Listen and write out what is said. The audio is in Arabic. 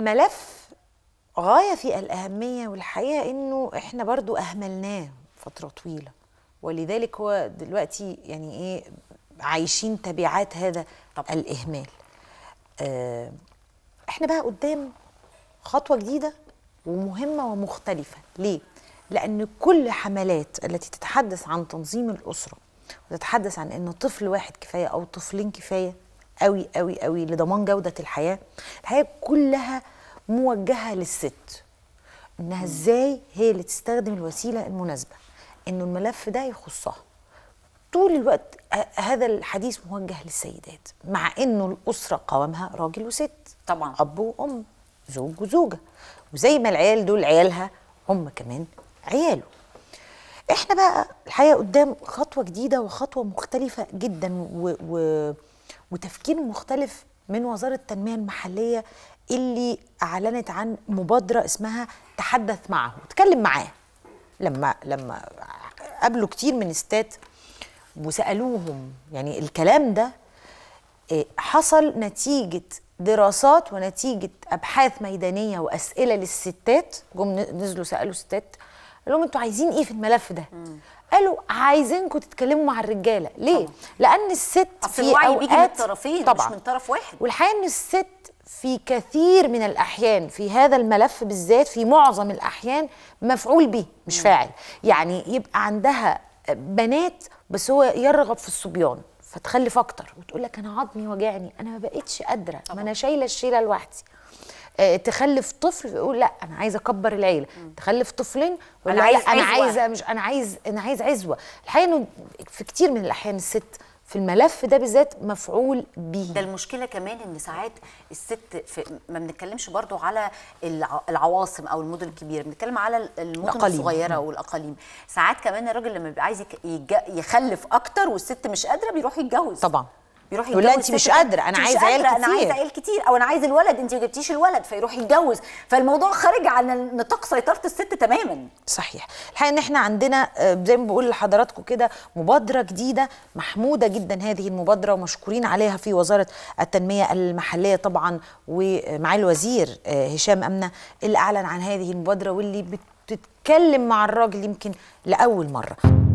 ملف غاية في الأهمية والحقيقة إنه إحنا برضو أهملناه فترة طويلة ولذلك هو دلوقتي يعني إيه عايشين تبعات هذا طبعا. الإهمال آه إحنا بقى قدام خطوة جديدة ومهمة ومختلفة ليه؟ لأن كل حملات التي تتحدث عن تنظيم الأسرة وتتحدث عن أن طفل واحد كفاية أو طفلين كفاية قوي قوي قوي لضمان جودة الحياة الحياة كلها موجهة للست انها ازاي هي اللي تستخدم الوسيلة المناسبة انه الملف ده يخصها طول الوقت هذا الحديث موجه للسيدات مع انه الاسره قوامها راجل وست طبعا اب وام زوج وزوجه وزي ما العيال دول عيالها هم كمان عياله احنا بقى الحقيقه قدام خطوه جديده وخطوه مختلفه جدا و, و... وتفكير مختلف من وزارة التنمية المحلية اللي أعلنت عن مبادرة اسمها تحدث معه تكلم معاه لما لما قابلوا كتير من ستات وسألوهم يعني الكلام ده آه، حصل نتيجة دراسات ونتيجة أبحاث ميدانية وأسئلة للستات جم نزلوا سألوا ستات قال لهم انتوا عايزين ايه في الملف ده قالوا عايزينكم تتكلموا مع الرجاله ليه طبعا. لان الست في الوعي بيجي من الطرفين طبعا. مش من طرف واحد والحقيقه ان الست في كثير من الاحيان في هذا الملف بالذات في معظم الاحيان مفعول به مش مم. فاعل يعني يبقى عندها بنات بس هو يرغب في الصبيان فتخلف اكتر وتقول لك انا عظمي وجعني انا ما بقتش قادره ما انا شايله الشيله لوحدي آه، تخلف طفل يقول لا انا عايز اكبر العيله تخلف طفلين يقول انا عايز انا عايزه مش انا عايز انا عايز عزوه الحقيقه انه في كتير من الاحيان الست في الملف ده بالذات مفعول به ده المشكله كمان ان ساعات الست في ما بنتكلمش برضو على العواصم او المدن الكبيره بنتكلم على المدن الأقليم. الصغيره والاقاليم ساعات كمان الراجل لما بيبقى عايز يخلف اكتر والست مش قادره بيروح يتجوز طبعا بيروح يتجوز ولا انت مش قادره انا عايزه عيال كتير انا عايزه عيال كتير او انا عايز الولد انت ما جبتيش الولد فيروح يتجوز فالموضوع خارج عن نطاق سيطره الست تماما صحيح الحقيقه ان احنا عندنا آه، زي ما بقول لحضراتكم كده مبادره جديده محموده جدا هذه المبادره ومشكورين عليها في وزاره التنميه المحليه طبعا ومع الوزير آه، هشام امنه اللي اعلن عن هذه المبادره واللي بتتكلم مع الراجل يمكن لاول مره